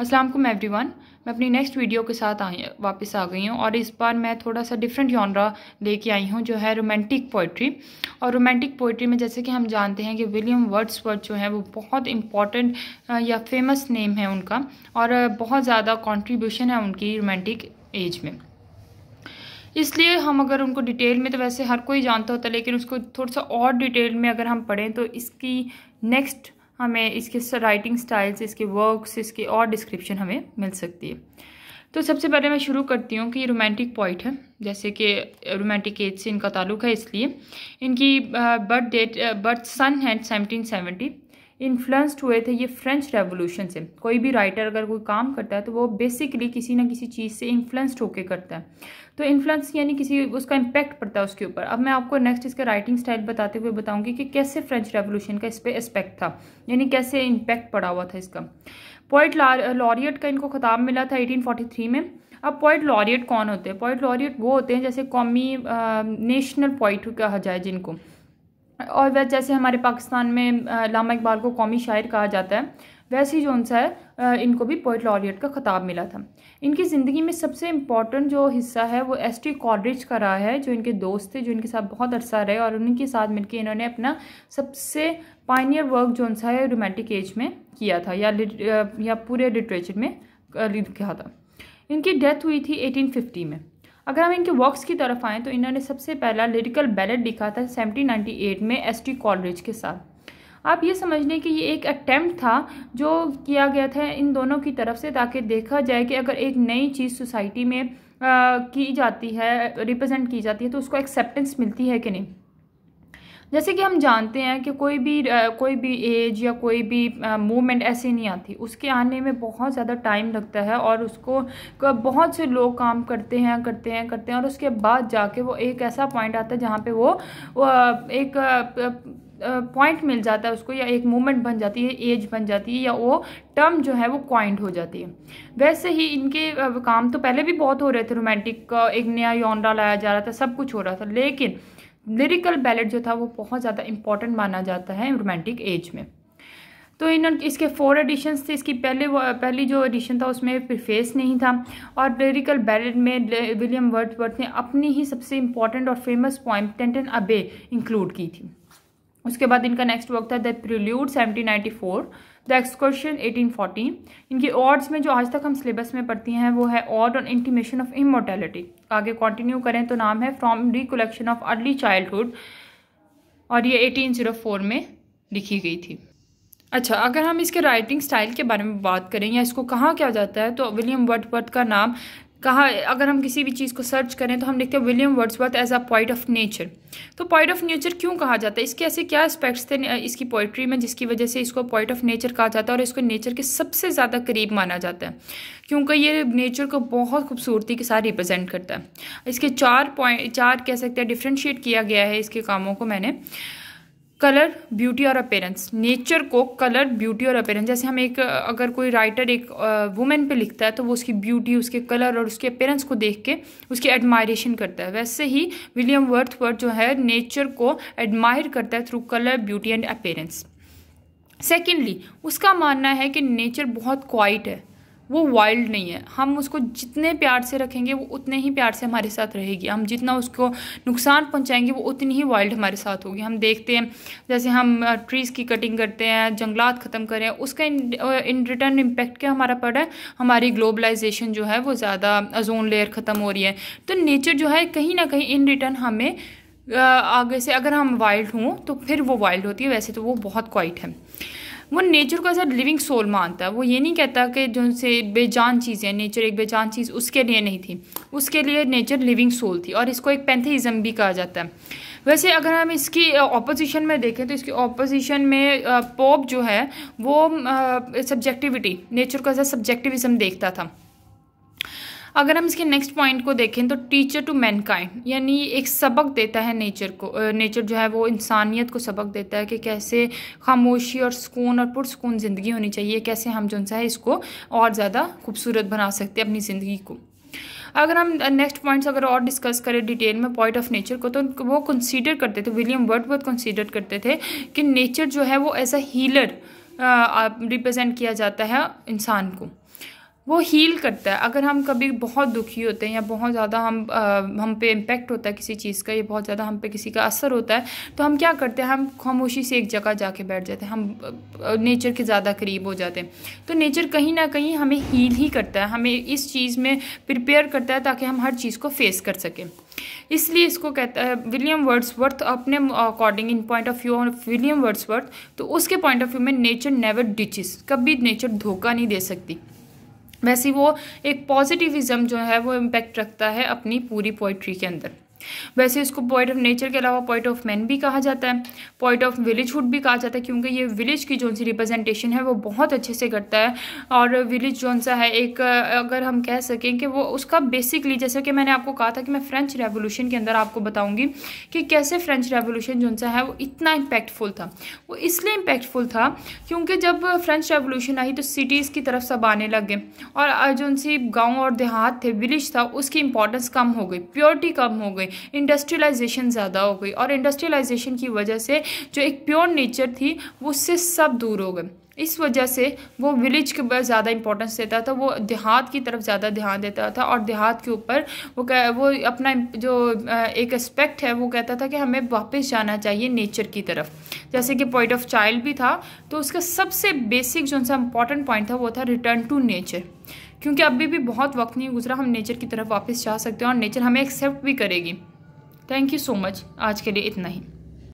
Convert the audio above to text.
Aslam every one मैं अपनी next video के साथ आई वापस आ गई हूँ और इस बार मैं थोड़ा सा डिफरेंट जॉनरा लेके आई हूँ जो है रोमांटिक पोइट्री और रोमांटिक पोइट्री में जैसे कि हम जानते हैं कि विलियम वर्ड्स वर्ड जो है वो बहुत इंपॉर्टेंट या फेमस नेम है उनका और बहुत ज़्यादा कॉन्ट्रीब्यूशन है उनकी रोमांटिक एज में इसलिए हम अगर उनको डिटेल में तो वैसे हर कोई जानता होता है लेकिन उसको थोड़ा सा और डिटेल में अगर हम पढ़ें तो इसकी नेक्स्ट हमें इसके राइटिंग स्टाइल्स इसके वर्क्स इसके और डिस्क्रिप्शन हमें मिल सकती है तो सबसे पहले मैं शुरू करती हूँ कि ये रोमांटिक पॉइंट है जैसे कि रोमांटिक एज से इनका ताल्लुक है इसलिए इनकी बर्थ डेट बर्थ सन है सेवनटीन सेवेंटी इन्फ्लुएंस्ड हुए थे ये फ्रेंच रेवोल्यूशन से कोई भी राइटर अगर कोई काम करता है तो वो बेसिकली किसी ना किसी चीज़ से इन्फ्लुएंस्ड होकर करता है तो इन्फ्लुएंस यानी किसी उसका इम्पैक्ट पड़ता है उसके ऊपर अब मैं आपको नेक्स्ट इसका राइटिंग स्टाइल बताते हुए बताऊंगी कि कैसे फ्रेंच रेवोल्यूशन का इस पर एस्पेक्ट था यानी कैसे इम्पैक्ट पड़ा हुआ था इसका पॉइंट लॉरियट का इनको खिताब मिला था एटीन में अब पॉइट लॉरियट कौन होते हैं पॉइट लॉरियट वो होते हैं जैसे कौमी नेशनल पॉइंट कहा जाए जिनको और वह जैसे हमारे पाकिस्तान में लामा इकबाल को कौमी शायर कहा जाता है वैसे ही जोन है इनको भी पोइट लॉरियट का ख़ताब मिला था इनकी ज़िंदगी में सबसे इम्पॉर्टेंट जो हिस्सा है वो एस टी कॉडरिज का रहा है जो इनके दोस्त थे जो इनके साथ बहुत अरसा रहे और उनके साथ मिलकर इन्होंने अपना सबसे पाइनियर वर्क जोन सा है रोमांटिक एज में किया था या या पूरे लिटरेचर में लिखा था इनकी डेथ हुई थी एटीन फिफ्टी में अगर हम इनके वर्क्स की तरफ आएँ तो इन्होंने सबसे पहला लिरिकल बैलेट लिखा था सेवनटीन में एस टी के साथ आप ये समझ लें कि ये एक अटैम्प्ट था जो किया गया था इन दोनों की तरफ से ताकि देखा जाए कि अगर एक नई चीज़ सोसाइटी में आ, की जाती है रिप्रेजेंट की जाती है तो उसको एक्सेप्टेंस मिलती है कि नहीं जैसे कि हम जानते हैं कि कोई भी कोई भी एज या कोई भी मूवमेंट ऐसे नहीं आती उसके आने में बहुत ज़्यादा टाइम लगता है और उसको बहुत से लोग काम करते हैं करते हैं करते हैं और उसके बाद जाके वो एक ऐसा पॉइंट आता है जहाँ पे वो एक पॉइंट मिल जाता है उसको या एक मूवमेंट बन जाती है एज बन जाती है या वो टर्म जो है वो क्वाइंट हो जाती है वैसे ही इनके काम तो पहले भी बहुत हो रहे थे रोमांटिक का एक नया यौनरा लाया जा रहा था सब कुछ हो रहा था लेकिन लिरिकल बैलेट जो था वो बहुत ज़्यादा इंपॉर्टेंट माना जाता है रोमांटिक एज में तो इन इसके फोर एडिशंस थे इसकी पहले पहली जो एडिशन था उसमें प्रिफेस नहीं था और लिरिकल बैलेट में विलियम वर्थ ने अपनी ही सबसे इम्पॉर्टेंट और फेमस पॉइंट टेंटन अबे इंक्लूड की थी उसके बाद इनका नेक्स्ट वर्क था द प्रिल्यूड 1794 द एक्सकर्शन 1814 इनकी ऑर्ड्स में जो आज तक हम सिलेबस में पढ़ती हैं वो है ode on intimation of immortality आगे कंटिन्यू करें तो नाम है from recollection of early childhood और ये 1804 में लिखी गई थी अच्छा अगर हम इसके राइटिंग स्टाइल के बारे में बात करें या इसको कहाँ क्या जाता है तो विलियम वर्डवर्थ का नाम कहा अगर हम किसी भी चीज़ को सर्च करें तो हम देखते हैं William Wordsworth as a poet of nature तो पॉइंट ऑफ नेचर क्यों कहा जाता है इसके ऐसे क्या एस्पेक्ट्स थे इसकी पोइट्री में जिसकी वजह से इसको पॉइंट ऑफ नेचर कहा जाता है और इसको नेचर के सबसे ज़्यादा करीब माना जाता है क्योंकि ये नेचर को बहुत खूबसूरती के साथ रिप्रजेंट करता है इसके चार पॉइंट चार कह सकते हैं डिफ्रेंशिएट किया गया है इसके कामों को मैंने कलर ब्यूटी और अपेरेंस नेचर को कलर ब्यूटी और अपेरेंस जैसे हम एक अगर कोई राइटर एक वुमेन पे लिखता है तो वो उसकी ब्यूटी उसके कलर और उसके अपेरेंस को देख के उसकी एडमायरेशन करता है वैसे ही विलियम वर्थवर्थ जो है नेचर को एडमायर करता है through colour beauty and appearance secondly उसका मानना है कि नेचर बहुत क्वाइट है वो वाइल्ड नहीं है हम उसको जितने प्यार से रखेंगे वो उतने ही प्यार से हमारे साथ रहेगी हम जितना उसको नुकसान पहुंचाएंगे वो उतनी ही वाइल्ड हमारे साथ होगी हम देखते हैं जैसे हम ट्रीज़ की कटिंग करते हैं जंगलात ख़त्म करें उसका इन रिटर्न इम्पेक्ट क्या हमारा पड़ा है हमारी ग्लोबलाइजेशन जो है वो ज़्यादा ओजोन लेयर ख़त्म हो रही है तो नेचर जो है कहीं ना कहीं इन रिटर्न हमें आगे से अगर हम वाइल्ड हों तो फिर वो वाइल्ड होती है वैसे तो वो बहुत क्वाइट है वो नेचर को एज अ लिविंग सोल मानता है वो ये नहीं कहता कि जो से बेजान चीज़ है नेचर एक बेजान चीज़ उसके लिए नहीं थी उसके लिए नेचर लिविंग सोल थी और इसको एक पैंथेइज़म भी कहा जाता है वैसे अगर हम इसकी ऑपोजिशन में देखें तो इसकी ऑपोजिशन में पोप जो है वो सब्जेक्टिविटी नेचर को एज अ सब्जेक्टिविज़म देखता था अगर हम इसके नेक्स्ट पॉइंट को देखें तो टीचर टू मैनकाइंड यानी एक सबक देता है नेचर को नेचर जो है वो इंसानियत को सबक देता है कि कैसे खामोशी और सुकून और पुरसकून ज़िंदगी होनी चाहिए कैसे हम जो सा है इसको और ज़्यादा खूबसूरत बना सकते हैं अपनी ज़िंदगी को अगर हम नेक्स्ट पॉइंट्स अगर और डिस्कस करें डिटेल में पॉइंट ऑफ नेचर को तो वो कंसीडर करते थे विलियम वर्ड बहुत कंसीडर करते थे कि नेचर जो है वो एज अ हीलर रिप्रेजेंट किया जाता है इंसान को वो हील करता है अगर हम कभी बहुत दुखी होते हैं या बहुत ज़्यादा हम आ, हम पे इम्पेक्ट होता है किसी चीज़ का या बहुत ज़्यादा हम पे किसी का असर होता है तो हम क्या करते हैं हम खामोशी से एक जगह जाके बैठ जाते हैं हम नेचर के ज़्यादा करीब हो जाते हैं तो नेचर कहीं ना कहीं हमें हील ही करता है हमें इस चीज़ में प्रिपेयर करता है ताकि हम हर चीज़ को फेस कर सकें इसलिए इसको कहता है विलियम वर्ड्सवर्थ अपने according in point of view of William Wordsworth तो उसके पॉइंट ऑफ व्यू में नेचर नेवर डिचिस कभी नेचर धोखा नहीं दे सकती वैसे वो एक पॉजिटिविज्म जो है वो इम्पेक्ट रखता है अपनी पूरी पोइट्री के अंदर वैसे इसको पॉइंट ऑफ नेचर के अलावा पॉइंट ऑफ मैन भी कहा जाता है पॉइंट ऑफ विलेजहुड भी कहा जाता है क्योंकि ये विलेज की जो सी रिप्रेजेंटेशन है वो बहुत अच्छे से करता है और विलेज जोन सा है एक अगर हम कह सकें कि वो उसका बेसिकली जैसे कि मैंने आपको कहा था कि मैं फ्रेंच रेवोल्यूशन के अंदर आपको बताऊँगी कि कैसे फ्रेंच रेवोल्यूशन जोन सा है वो इतना इम्पैक्टफुल था वो इसलिए इम्पैक्टफुल था क्योंकि जब फ्रेंच रेवोल्यूशन आई तो सिटीज़ की तरफ सब आने लग गए और जो सी गाँव और देहात थे विलेज था उसकी इंपॉर्टेंस कम हो गई प्योरिटी कम हो गई इंडस्ट्रियलाइजेशन ज़्यादा हो गई और इंडस्ट्रियलाइजेशन की वजह से जो एक प्योर नेचर थी वो उससे सब दूर हो गए इस वजह से वो विलेज के ऊपर ज़्यादा इंपॉर्टेंस देता था वो देहात की तरफ ज़्यादा ध्यान देता था और देहात के ऊपर वो कह वो अपना जो एक एस्पेक्ट है वो कहता था कि हमें वापस जाना चाहिए नेचर की तरफ जैसे कि पॉइंट ऑफ चाइल्ड भी था तो उसका सबसे बेसिक जो सा इंपॉर्टेंट पॉइंट था वो था रिटर्न टू नेचर क्योंकि अभी भी बहुत वक्त नहीं गुजरा हम नेचर की तरफ वापस जा सकते हैं और नेचर हमें एक्सेप्ट भी करेगी थैंक यू सो मच आज के लिए इतना ही